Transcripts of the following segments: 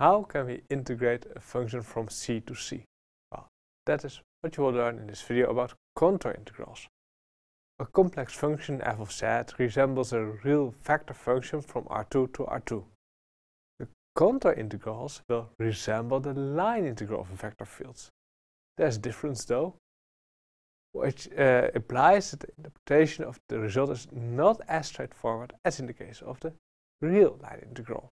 How can we integrate a function from C to C? Well, that is what you will learn in this video about integrals. A complex function f of z resembles a real vector function from R2 to R2. The integrals will resemble the line integral of vector fields. There's a difference though, which uh, implies that the interpretation of the result is not as straightforward as in the case of the real line integral.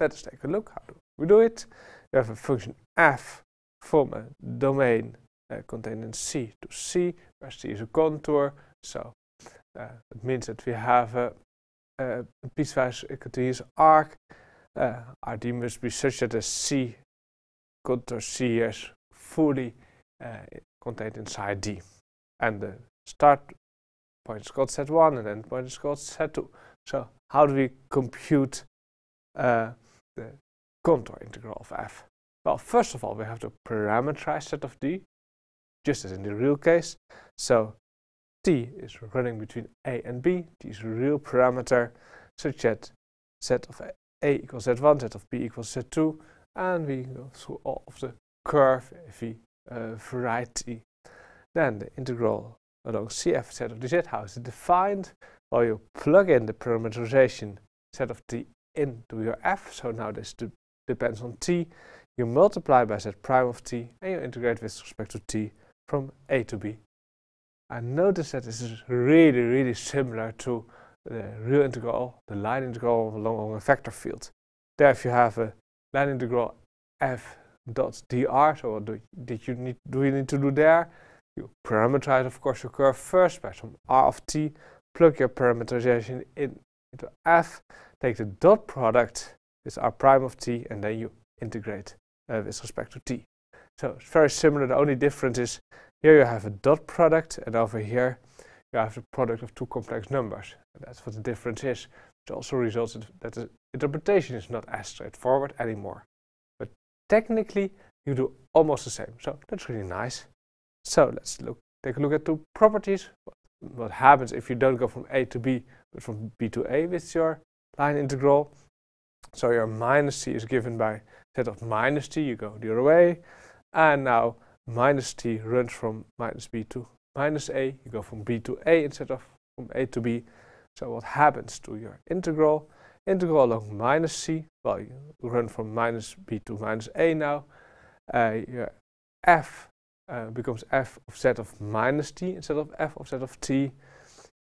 Let's take a look how do we do it. We have a function f from a domain uh, containing C to C, where C is a contour. So uh, it means that we have a, a piecewise continuous arc. Uh, RD must be such that a C contour C is fully uh, contained inside D. And the start point is called set1 and end point is called set2. So how do we compute uh, contour integral of f? Well, first of all, we have to parameterize set of d, just as in the real case. So t is running between a and b, t is a real parameter, such that set of a equals z1, set of b equals z2, and we go through all of the curve uh, variety. Then the integral along CF set of dz, how is it defined? Well, you plug in the parameterization set of t into your f, so now this the depends on t, you multiply by z prime of t and you integrate with respect to t from a to b. I notice that this is really, really similar to the real integral, the line integral along a vector field. There, if you have a line integral f dot dr, so what do, did you need, do you need to do there? You parameterize, of course, your curve first by some r of t, plug your parameterization in, into f, take the dot product is r prime of t, and then you integrate uh, with respect to t. So it's very similar. The only difference is here you have a dot product, and over here you have the product of two complex numbers. And that's what the difference is, which also results in that the interpretation is not as straightforward anymore. But technically, you do almost the same. So that's really nice. So let's look, take a look at two properties. What happens if you don't go from A to B, but from B to A with your line integral? So your minus t is given by set of minus t, you go the other way. And now minus t runs from minus b to minus a, you go from b to a instead of from a to b. So what happens to your integral? Integral along minus c, well, you run from minus b to minus a now. Uh, your f uh, becomes f of z of minus t instead of f of z of t.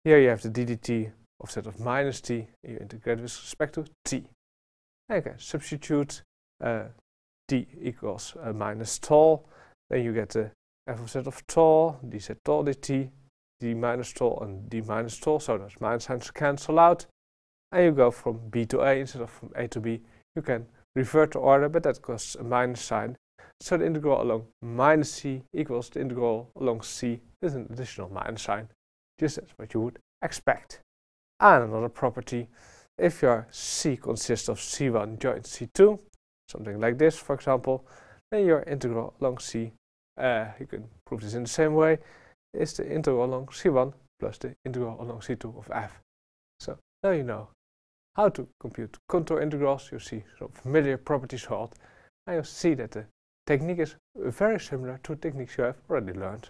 Here you have the ddt of z of minus t, you integrate with respect to t. Okay, substitute uh, d equals uh, minus tall, then you get the f of tau, dz tall dt, d minus tall and d minus tall, so those minus signs cancel out, and you go from b to a instead of from a to b. You can revert the order, but that costs a minus sign. So the integral along minus c equals the integral along c with an additional minus sign, just as what you would expect. And another property if your C consists of C1 joined C2, something like this, for example, then your integral along C, uh, you can prove this in the same way, is the integral along C1 plus the integral along C2 of f. So now you know how to compute contour integrals. You see some familiar properties hold, and you see that the technique is very similar to techniques you have already learned.